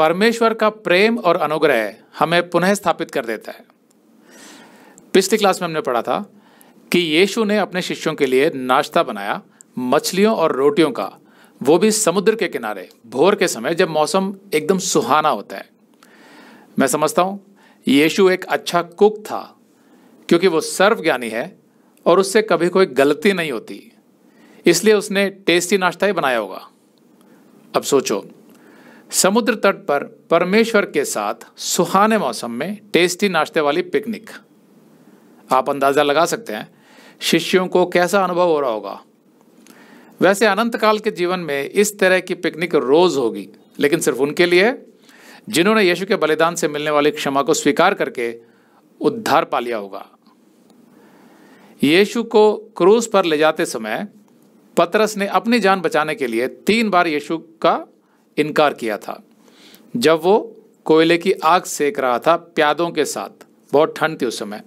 परमेश्वर का प्रेम और अनुग्रह हमें पुनः स्थापित कर देता है पिछली क्लास में हमने पढ़ा था कि यीशु ने अपने शिष्यों के लिए नाश्ता बनाया मछलियों और रोटियों का वो भी समुद्र के किनारे भोर के समय जब मौसम एकदम सुहाना होता है मैं समझता हूँ यीशु एक अच्छा कुक था क्योंकि वो सर्वज्ञानी है और उससे कभी कोई गलती नहीं होती इसलिए उसने टेस्टी नाश्ता ही बनाया होगा अब सोचो समुद्र तट पर परमेश्वर के साथ सुहाने मौसम में टेस्टी नाश्ते वाली पिकनिक आप अंदाज़ा लगा सकते हैं शिष्यों को कैसा अनुभव हो रहा होगा वैसे अनंत काल के जीवन में इस तरह की पिकनिक रोज़ होगी लेकिन सिर्फ उनके लिए जिन्होंने यीशु के बलिदान से मिलने वाली क्षमा को स्वीकार करके उद्धार पा लिया होगा यीशु को क्रूस पर ले जाते समय पतरस ने अपनी जान बचाने के लिए तीन बार यीशु का इनकार किया था जब वो कोयले की आग सेक रहा था प्यादों के साथ बहुत ठंड थी उस समय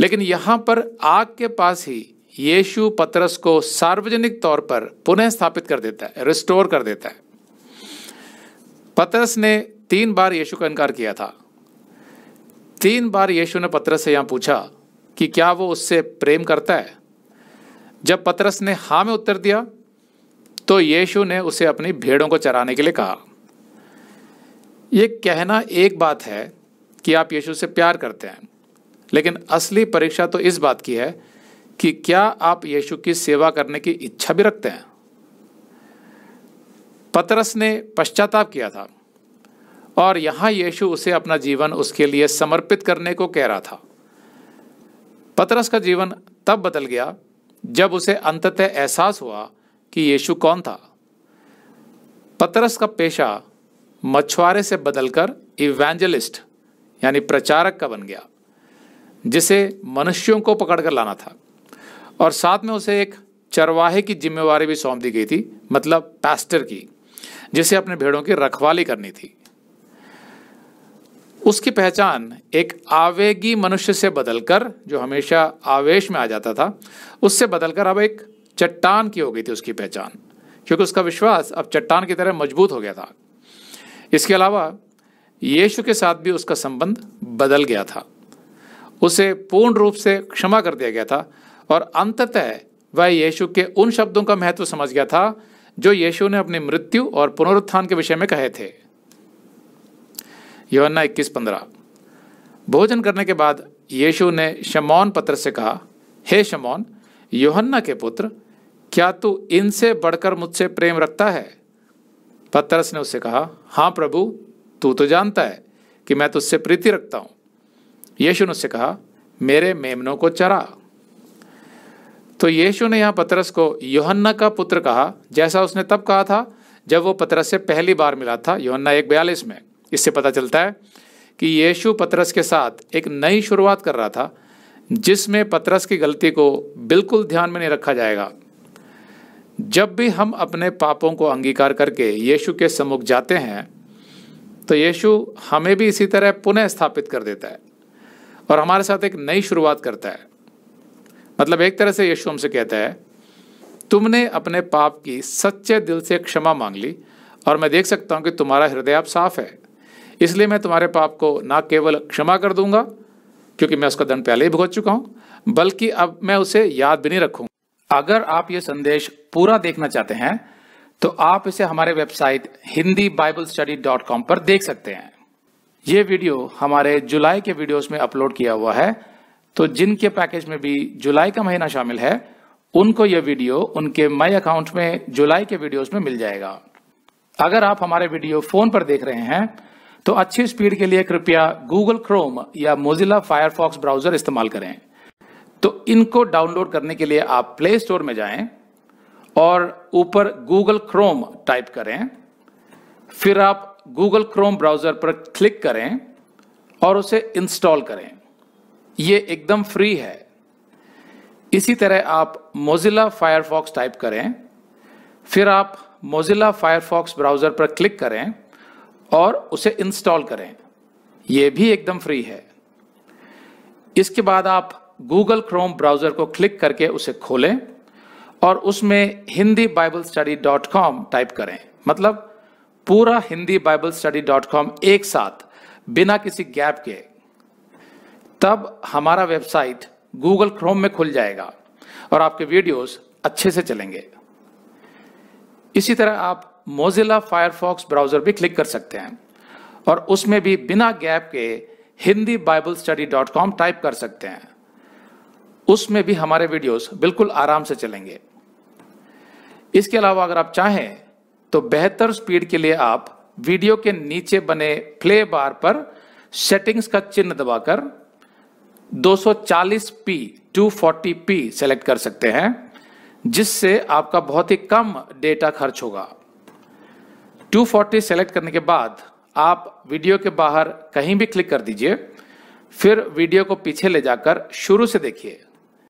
लेकिन यहाँ पर आग के पास ही यीशु पतरस को सार्वजनिक तौर पर पुनः स्थापित कर देता है रिस्टोर कर देता है पतरस ने तीन बार यीशु का इनकार किया था तीन बार यीशु ने पतरस से यहाँ पूछा कि क्या वो उससे प्रेम करता है जब पतरस ने हाँ में उत्तर दिया तो यीशु ने उसे अपनी भेड़ों को चराने के लिए कहा ये कहना एक बात है कि आप यीशु से प्यार करते हैं लेकिन असली परीक्षा तो इस बात की है कि क्या आप यीशु की सेवा करने की इच्छा भी रखते हैं पतरस ने पश्चाताप किया था और यहाँ यीशु उसे अपना जीवन उसके लिए समर्पित करने को कह रहा था पतरस का जीवन तब बदल गया जब उसे अंततः एहसास हुआ कि यीशु कौन था पतरस का पेशा मछुआरे से बदलकर इवेंजलिस्ट यानी प्रचारक का बन गया जिसे मनुष्यों को पकड़कर लाना था और साथ में उसे एक चरवाहे की जिम्मेवारी भी सौंप दी गई थी मतलब पैस्टर की जिसे अपने भेड़ों की रखवाली करनी थी उसकी पहचान एक आवेगी मनुष्य से बदलकर जो हमेशा आवेश में आ जाता था उससे बदलकर अब एक चट्टान की हो गई थी उसकी पहचान क्योंकि उसका विश्वास अब चट्टान की तरह मजबूत हो गया था इसके अलावा यीशु के साथ भी उसका संबंध बदल गया था उसे पूर्ण रूप से क्षमा कर दिया गया था और अंततः वह यीशु के उन शब्दों का महत्व समझ गया था जो यीशु ने अपनी मृत्यु और पुनरुत्थान के विषय में कहे थे योना इक्कीस पंद्रह भोजन करने के बाद यीशु ने शमौन पत्र से कहा हे शमौन योहन्ना के पुत्र क्या तू इनसे बढ़कर मुझसे प्रेम रखता है पतरस ने उससे कहा हाँ प्रभु तू तो जानता है कि मैं तुझसे प्रीति रखता हूँ यीशु ने उससे कहा मेरे मेमनों को चरा तो यीशु ने यहाँ पतरस को योहन्ना का पुत्र कहा जैसा उसने तब कहा था जब वो पतरस से पहली बार मिला था योहन्ना एक बयालीस में इससे पता चलता है कि यीशु पतरस के साथ एक नई शुरुआत कर रहा था जिसमें पतरस की गलती को बिल्कुल ध्यान में नहीं रखा जाएगा जब भी हम अपने पापों को अंगीकार करके यीशु के सम्मुख जाते हैं तो यीशु हमें भी इसी तरह पुनः स्थापित कर देता है और हमारे साथ एक नई शुरुआत करता है मतलब एक तरह से यीशु हमसे कहता है तुमने अपने पाप की सच्चे दिल से क्षमा मांग ली और मैं देख सकता हूँ कि तुम्हारा हृदय आप साफ है इसलिए मैं तुम्हारे पाप को ना केवल क्षमा कर दूंगा क्योंकि मैं उसका दंड पहले ही भुगत चुका हूँ बल्कि अब मैं उसे याद भी नहीं रखूँगा अगर आप ये संदेश पूरा देखना चाहते हैं तो आप इसे हमारे website Hindi Bible study dot com पर देख सकते हैं ये वीडियो हमारे जुलाई के वीडियोस में अपलोड किया हुआ है तो जिनके पैकेज में भी जुलाई का महीना शामिल है उनको यह वीडियो उनके माई अकाउंट में जुलाई के वीडियोस में मिल जाएगा अगर आप हमारे वीडियो फोन पर देख रहे हैं तो अच्छी स्पीड के लिए कृपया गूगल क्रोम या मोजिला फायरफॉक्स ब्राउजर इस्तेमाल करें तो इनको डाउनलोड करने के लिए आप प्ले स्टोर में जाएं और ऊपर गूगल क्रोम टाइप करें फिर आप गूगल क्रोम ब्राउज़र पर क्लिक करें और उसे इंस्टॉल करें यह एकदम फ्री है इसी तरह आप मोजिला फायरफॉक्स टाइप करें फिर आप मोजिला फायरफॉक्स ब्राउज़र पर क्लिक करें और उसे इंस्टॉल करें यह भी एकदम फ्री है इसके बाद आप गूगल क्रोम ब्राउज़र को क्लिक करके उसे खोलें और उसमें Hindi Bible study dot com type करें मतलब पूरा Hindi Bible study dot com एक साथ बिना किसी गैप के तब हमारा वेबसाइट गूगल क्रोम में खुल जाएगा और आपके वीडियोस अच्छे से चलेंगे इसी तरह आप मोजिला फायरफॉक्स ब्राउज़र भी क्लिक कर सकते हैं और उसमें भी बिना गैप के Hindi Bible study dot com type कर सकते हैं उसमें भी हमारे वीडियोस बिल्कुल आराम से चलेंगे इसके अलावा अगर आप चाहें तो बेहतर स्पीड के लिए आप वीडियो के नीचे बने प्ले बार पर सेटिंग्स का चिन्ह दबाकर 240p 240p सेलेक्ट कर सकते हैं जिससे आपका बहुत ही कम डेटा खर्च होगा 240 सेलेक्ट करने के बाद आप वीडियो के बाहर कहीं भी क्लिक कर दीजिए फिर वीडियो को पीछे ले जाकर शुरू से देखिए